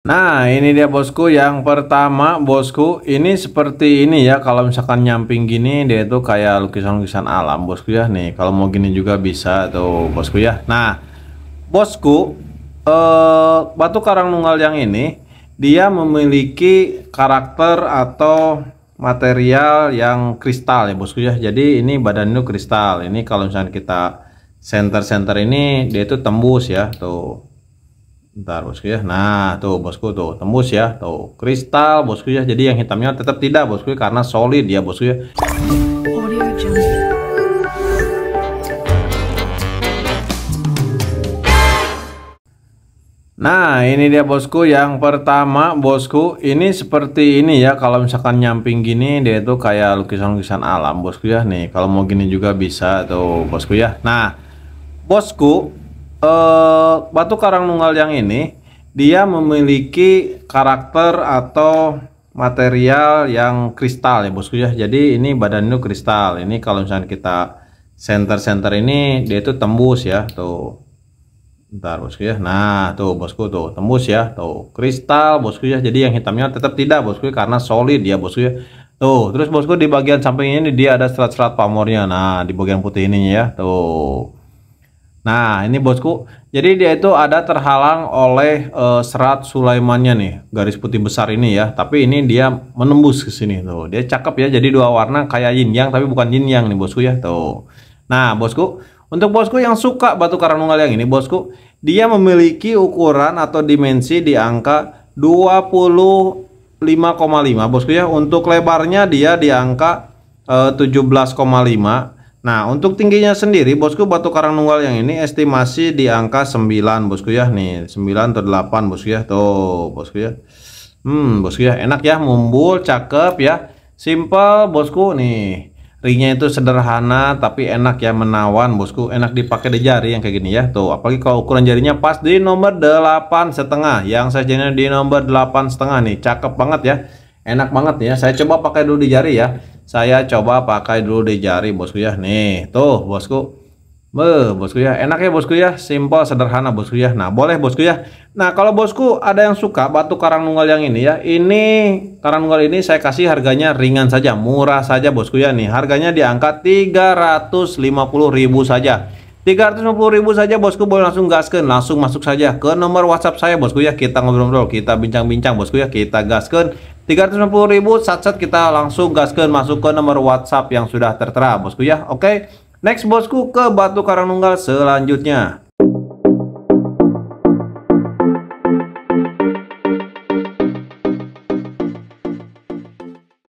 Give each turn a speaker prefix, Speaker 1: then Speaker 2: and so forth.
Speaker 1: Nah ini dia bosku yang pertama bosku ini seperti ini ya kalau misalkan nyamping gini dia itu kayak lukisan-lukisan alam bosku ya nih kalau mau gini juga bisa tuh bosku ya Nah bosku eh, batu karang nunggal yang ini dia memiliki karakter atau material yang kristal ya bosku ya jadi ini badannya kristal ini kalau misalkan kita center-center ini dia itu tembus ya tuh Bentar bosku ya. Nah tuh bosku tuh tembus ya. Tuh kristal bosku ya. Jadi yang hitamnya tetap tidak bosku ya karena solid ya bosku ya. Nah ini dia bosku yang pertama bosku ini seperti ini ya kalau misalkan nyamping gini dia itu kayak lukisan-lukisan alam bosku ya nih kalau mau gini juga bisa tuh bosku ya nah bosku uh, batu karang nunggal yang ini dia memiliki karakter atau material yang kristal ya bosku ya jadi ini badan badannya kristal ini kalau misalnya kita center-center ini dia itu tembus ya tuh ntar bosku ya nah tuh bosku tuh tembus ya tuh kristal bosku ya jadi yang hitamnya tetap tidak bosku ya, karena solid ya bosku ya tuh terus bosku di bagian samping ini dia ada serat-serat pamornya nah di bagian putih ini ya tuh Nah, ini bosku. Jadi dia itu ada terhalang oleh uh, serat Sulaimannya nih, garis putih besar ini ya. Tapi ini dia menembus ke sini tuh. Dia cakep ya. Jadi dua warna kayak yin yang tapi bukan yin yang nih bosku ya tuh. Nah, bosku, untuk bosku yang suka batu karanunggal yang ini bosku, dia memiliki ukuran atau dimensi di angka 25,5 bosku ya. Untuk lebarnya dia di angka eh, uh, 17,5 Nah, untuk tingginya sendiri, bosku, batu karang nunggal yang ini estimasi di angka 9, bosku ya. Nih, 9 atau 8, bosku ya. Tuh, bosku ya. Hmm, bosku ya, enak ya, mumbul, cakep ya. Simple, bosku, nih. Ringnya itu sederhana, tapi enak ya, menawan, bosku. Enak dipakai di jari yang kayak gini ya. Tuh, apalagi kalau ukuran jarinya pas di nomor 8 setengah. Yang saya jadinya di nomor 8 setengah nih, cakep banget ya. Enak banget ya. Saya coba pakai dulu di jari ya saya coba pakai dulu di jari bosku ya nih tuh bosku eh bosku ya, enak ya bosku ya, simple, sederhana bosku ya. Nah, boleh bosku ya. Nah, kalau bosku ada yang suka batu karang nunggal yang ini ya, ini karang nunggal ini saya kasih harganya ringan saja, murah saja bosku ya nih. Harganya di angka 350.000 saja. 350.000 saja bosku boleh langsung gaskan, langsung masuk saja ke nomor WhatsApp saya bosku ya. Kita ngobrol-ngobrol, kita bincang-bincang bosku ya, kita gaskan 350 ribu sat-sat kita langsung gaskan masuk ke nomor WhatsApp yang sudah tertera bosku ya oke okay? next bosku ke Batu Karang selanjutnya